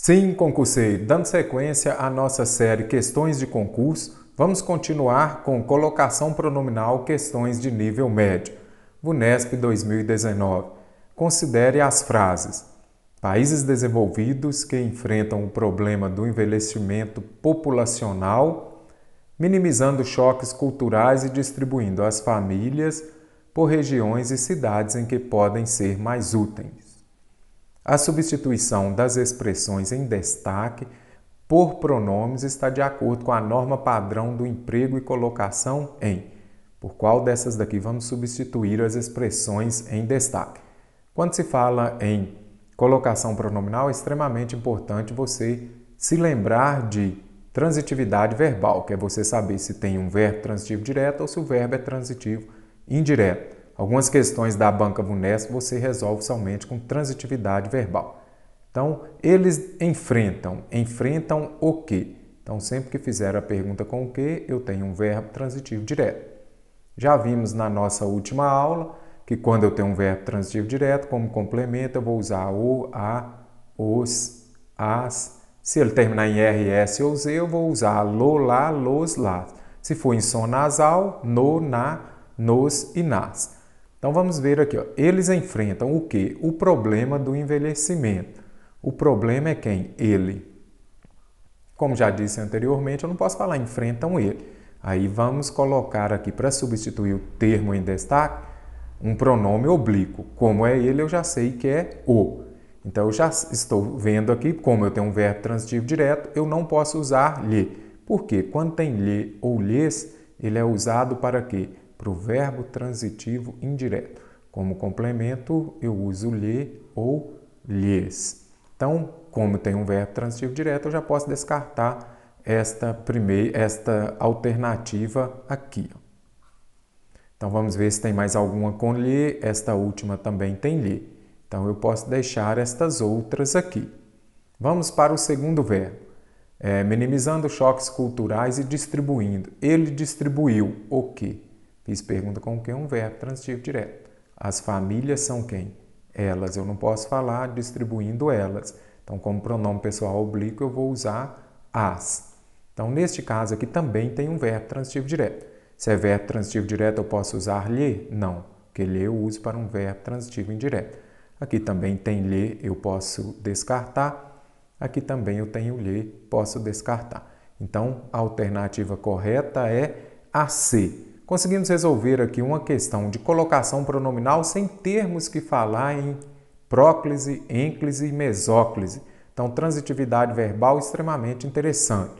Sim, concurseiro, dando sequência à nossa série Questões de Concurso, vamos continuar com Colocação Pronominal Questões de Nível Médio, VUNESP 2019. Considere as frases. Países desenvolvidos que enfrentam o problema do envelhecimento populacional, minimizando choques culturais e distribuindo as famílias por regiões e cidades em que podem ser mais úteis. A substituição das expressões em destaque por pronomes está de acordo com a norma padrão do emprego e colocação em. Por qual dessas daqui vamos substituir as expressões em destaque? Quando se fala em colocação pronominal, é extremamente importante você se lembrar de transitividade verbal, que é você saber se tem um verbo transitivo direto ou se o verbo é transitivo indireto. Algumas questões da banca Vunesp você resolve somente com transitividade verbal. Então, eles enfrentam. Enfrentam o que? Então, sempre que fizer a pergunta com o que, eu tenho um verbo transitivo direto. Já vimos na nossa última aula que quando eu tenho um verbo transitivo direto, como complemento, eu vou usar o, a, os, as. Se ele terminar em r, s ou z, eu vou usar lo, lá, los, lá. Se for em som nasal, no, na, nos e nas. Então vamos ver aqui, ó. eles enfrentam o que? O problema do envelhecimento. O problema é quem? Ele. Como já disse anteriormente, eu não posso falar enfrentam ele. Aí vamos colocar aqui para substituir o termo em destaque um pronome oblíquo. Como é ele, eu já sei que é o. Então eu já estou vendo aqui, como eu tenho um verbo transitivo direto, eu não posso usar lhe. Porque quando tem lhe ou lhes, ele é usado para quê? para o verbo transitivo indireto. Como complemento, eu uso lhe ou lhes. Então, como tem um verbo transitivo direto, eu já posso descartar esta primeira esta alternativa aqui. Então vamos ver se tem mais alguma com lhe, esta última também tem lhe. Então eu posso deixar estas outras aqui. Vamos para o segundo verbo. É, minimizando choques culturais e distribuindo. Ele distribuiu o quê? Isso pergunta com quem é um verbo transitivo direto. As famílias são quem? Elas. Eu não posso falar distribuindo elas. Então, como pronome pessoal oblíquo, eu vou usar as. Então, neste caso aqui também tem um verbo transitivo direto. Se é verbo transitivo direto, eu posso usar lhe? Não, porque lhe eu uso para um verbo transitivo indireto. Aqui também tem lhe, eu posso descartar. Aqui também eu tenho lhe, posso descartar. Então, a alternativa correta é a C conseguimos resolver aqui uma questão de colocação pronominal sem termos que falar em próclise, ênclise e mesóclise. Então, transitividade verbal extremamente interessante.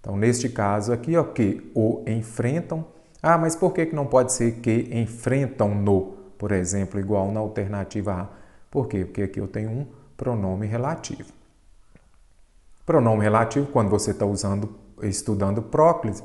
Então, neste caso aqui, o que o enfrentam. Ah, mas por que, que não pode ser que enfrentam no, por exemplo, igual na alternativa A? Por quê? Porque aqui eu tenho um pronome relativo. Pronome relativo, quando você está usando, estudando próclise,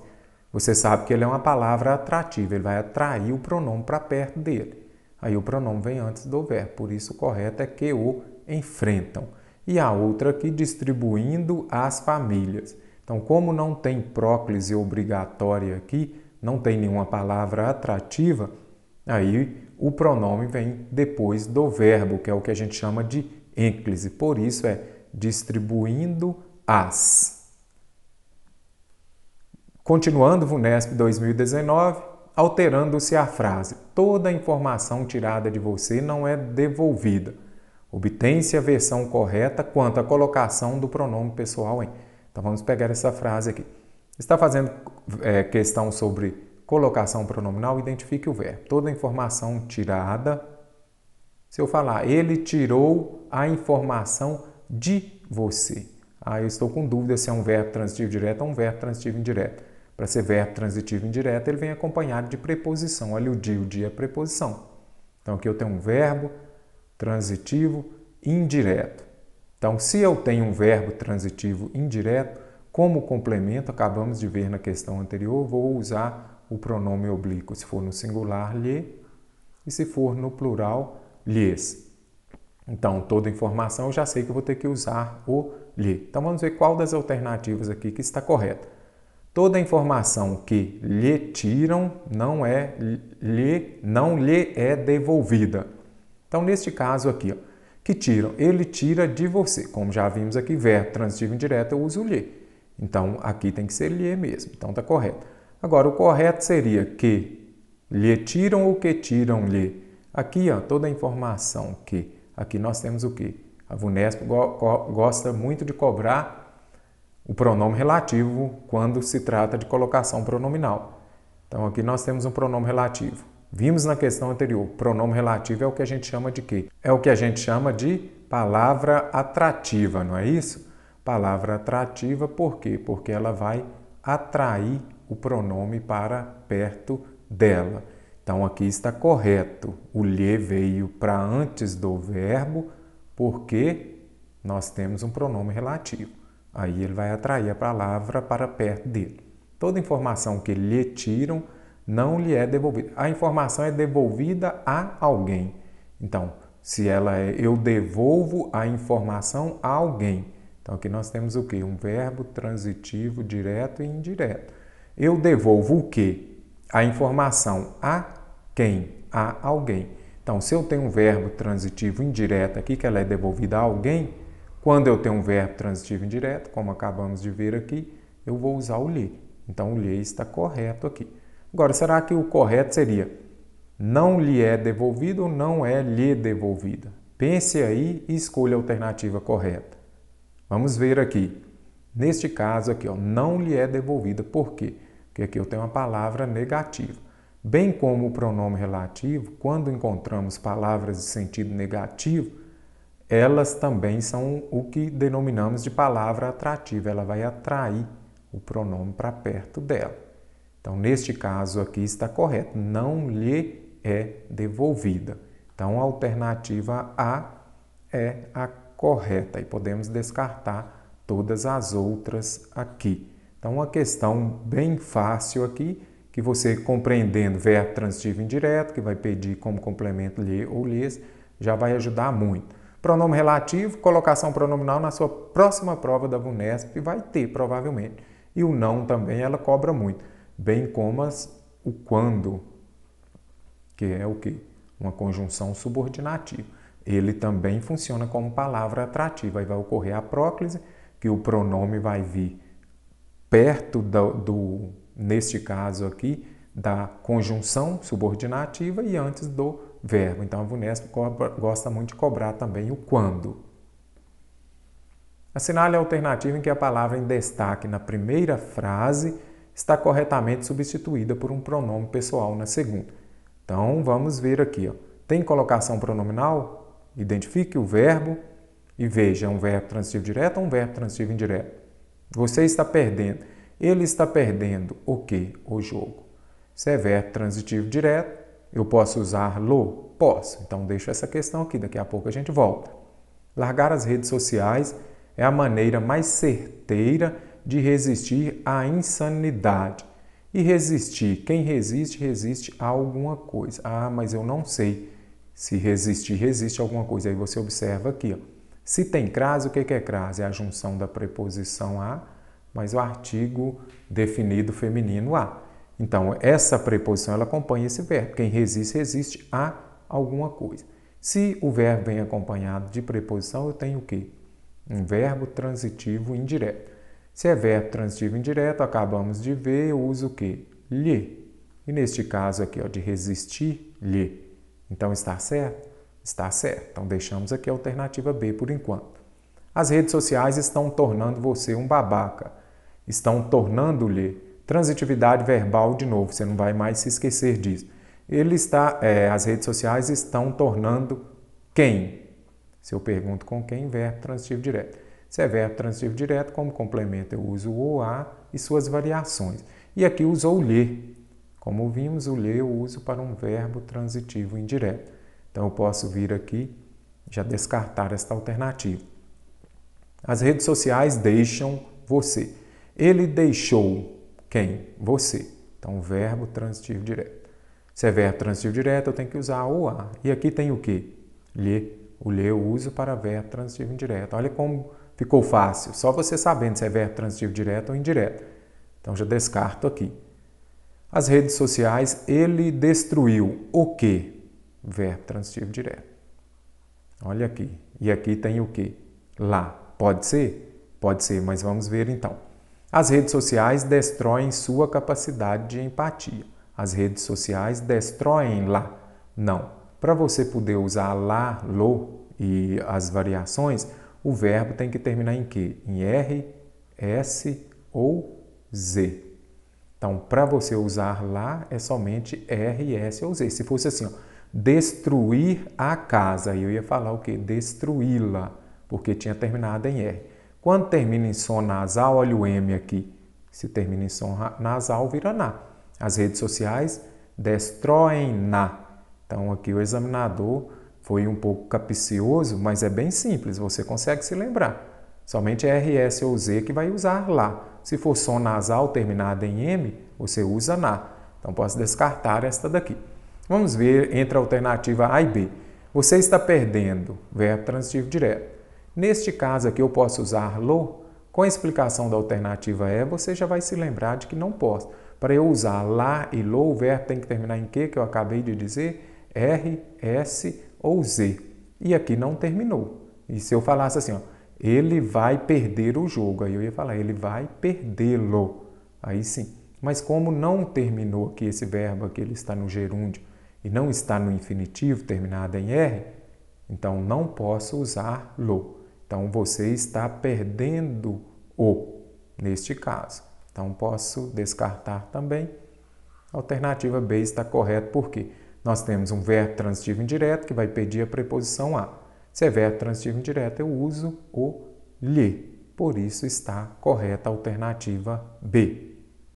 você sabe que ele é uma palavra atrativa, ele vai atrair o pronome para perto dele. Aí o pronome vem antes do verbo, por isso o correto é que o enfrentam. E a outra aqui, distribuindo as famílias. Então, como não tem próclise obrigatória aqui, não tem nenhuma palavra atrativa, aí o pronome vem depois do verbo, que é o que a gente chama de ênclise. Por isso é distribuindo as. Continuando VUNESP 2019, alterando-se a frase: toda a informação tirada de você não é devolvida. Obtém-se a versão correta quanto à colocação do pronome pessoal em. Então vamos pegar essa frase aqui. Está fazendo é, questão sobre colocação pronominal, identifique o verbo. Toda a informação tirada. Se eu falar, ele tirou a informação de você. Ah, eu estou com dúvida se é um verbo transitivo direto ou um verbo transitivo indireto. Para ser verbo transitivo indireto, ele vem acompanhado de preposição. Olha, o dia, o dia é preposição. Então aqui eu tenho um verbo transitivo indireto. Então, se eu tenho um verbo transitivo indireto, como complemento, acabamos de ver na questão anterior, vou usar o pronome oblíquo. Se for no singular, lhe, e se for no plural, lhes. Então, toda informação eu já sei que vou ter que usar o lhe. Então, vamos ver qual das alternativas aqui que está correta. Toda a informação que lhe tiram não é lhe não lhe é devolvida. Então, neste caso aqui, ó, que tiram, ele tira de você. Como já vimos aqui, verbo transitivo indireto, eu uso lhe. Então, aqui tem que ser lhe mesmo. Então, está correto. Agora, o correto seria que lhe tiram ou que tiram-lhe. Aqui, ó, toda a informação que. Aqui nós temos o que? A VUNESP go go gosta muito de cobrar o pronome relativo quando se trata de colocação pronominal. Então aqui nós temos um pronome relativo. Vimos na questão anterior, pronome relativo é o que a gente chama de quê? É o que a gente chama de palavra atrativa, não é isso? Palavra atrativa por quê? Porque ela vai atrair o pronome para perto dela. Então aqui está correto. O lhe veio para antes do verbo porque nós temos um pronome relativo. Aí ele vai atrair a palavra para perto dele. Toda informação que lhe tiram não lhe é devolvida. A informação é devolvida a alguém. Então, se ela é eu devolvo a informação a alguém. Então aqui nós temos o que? Um verbo transitivo direto e indireto. Eu devolvo o que? A informação a quem? A alguém. Então, se eu tenho um verbo transitivo indireto aqui que ela é devolvida a alguém, quando eu tenho um verbo transitivo indireto, como acabamos de ver aqui, eu vou usar o lhe. Então, o lhe está correto aqui. Agora, será que o correto seria não lhe é devolvido ou não é lhe devolvida? Pense aí e escolha a alternativa correta. Vamos ver aqui. Neste caso aqui, ó, não lhe é devolvida. Por quê? Porque aqui eu tenho uma palavra negativa. Bem como o pronome relativo, quando encontramos palavras de sentido negativo, elas também são o que denominamos de palavra atrativa, ela vai atrair o pronome para perto dela. Então, neste caso aqui está correto, não lhe é devolvida. Então, a alternativa A é a correta e podemos descartar todas as outras aqui. Então, uma questão bem fácil aqui, que você compreendendo verbo transitivo indireto, que vai pedir como complemento lhe ou lhes, já vai ajudar muito. Pronome relativo, colocação pronominal na sua próxima prova da VUNESP vai ter, provavelmente. E o não também ela cobra muito, bem como as, o quando, que é o que? Uma conjunção subordinativa. Ele também funciona como palavra atrativa. Aí vai ocorrer a próclise, que o pronome vai vir perto do, do neste caso aqui, da conjunção subordinativa e antes do verbo. Então a VUNESP gosta muito de cobrar também o quando. Assinale a alternativa em que a palavra em destaque na primeira frase está corretamente substituída por um pronome pessoal na segunda. Então vamos ver aqui. Ó. Tem colocação pronominal? Identifique o verbo e veja é um verbo transitivo direto ou um verbo transitivo indireto. Você está perdendo. Ele está perdendo o que? O jogo. Se é verbo transitivo direto, eu posso usar lo? Posso. Então deixo essa questão aqui, daqui a pouco a gente volta. Largar as redes sociais é a maneira mais certeira de resistir à insanidade. E resistir, quem resiste, resiste a alguma coisa. Ah, mas eu não sei. Se resistir, resiste a alguma coisa. Aí você observa aqui. Ó. Se tem crase, o que é crase? É a junção da preposição a mais o artigo definido feminino a. Então, essa preposição ela acompanha esse verbo. Quem resiste, resiste a alguma coisa. Se o verbo vem acompanhado de preposição, eu tenho o quê? Um verbo transitivo indireto. Se é verbo transitivo indireto, acabamos de ver, eu uso o quê? Lhe. E neste caso aqui, ó, de resistir, lhe. Então, está certo? Está certo. Então, deixamos aqui a alternativa B por enquanto. As redes sociais estão tornando você um babaca. Estão tornando-lhe Transitividade verbal, de novo, você não vai mais se esquecer disso. Ele está, é, as redes sociais estão tornando quem? Se eu pergunto com quem, verbo transitivo direto. Se é verbo transitivo direto, como complemento eu uso o a e suas variações. E aqui usou o lhe. Como vimos, o lhe eu uso para um verbo transitivo indireto. Então eu posso vir aqui já descartar esta alternativa. As redes sociais deixam você. Ele deixou quem? Você. Então, verbo transitivo direto. Se é verbo transitivo direto, eu tenho que usar o a. E aqui tem o que? Lhe. O lhe eu uso para verbo transitivo indireto. Olha como ficou fácil. Só você sabendo se é verbo transitivo direto ou indireto. Então, já descarto aqui. As redes sociais, ele destruiu o que? Verbo transitivo direto. Olha aqui. E aqui tem o que? Lá. Pode ser? Pode ser, mas vamos ver então. As redes sociais destroem sua capacidade de empatia. As redes sociais destroem lá. Não. Para você poder usar lá, lo e as variações, o verbo tem que terminar em que? Em R, S ou Z. Então, para você usar lá, é somente R, S ou Z. Se fosse assim, ó, destruir a casa, eu ia falar o que? Destruí-la, porque tinha terminado em R. Quando termina em som nasal, olha o M aqui. Se termina em som nasal, vira na. As redes sociais destroem na. Então aqui o examinador foi um pouco capcioso, mas é bem simples, você consegue se lembrar. Somente RS ou Z que vai usar lá. Se for som nasal terminado em M, você usa na. Então posso descartar esta daqui. Vamos ver entre a alternativa A e B. Você está perdendo, verbo transitivo direto. Neste caso aqui, eu posso usar lo. Com a explicação da alternativa é, você já vai se lembrar de que não posso. Para eu usar lá e lo, o verbo tem que terminar em que, que eu acabei de dizer? R, S ou Z. E aqui não terminou. E se eu falasse assim, ó, ele vai perder o jogo, aí eu ia falar, ele vai perdê-lo. Aí sim. Mas como não terminou aqui esse verbo aqui, ele está no gerúndio e não está no infinitivo terminado em R, então não posso usar lo. Então você está perdendo o neste caso. Então posso descartar também. A alternativa B está correta porque nós temos um verbo transitivo indireto que vai pedir a preposição a. Se é verbo transitivo indireto, eu uso o lhe. Por isso está correta a alternativa B.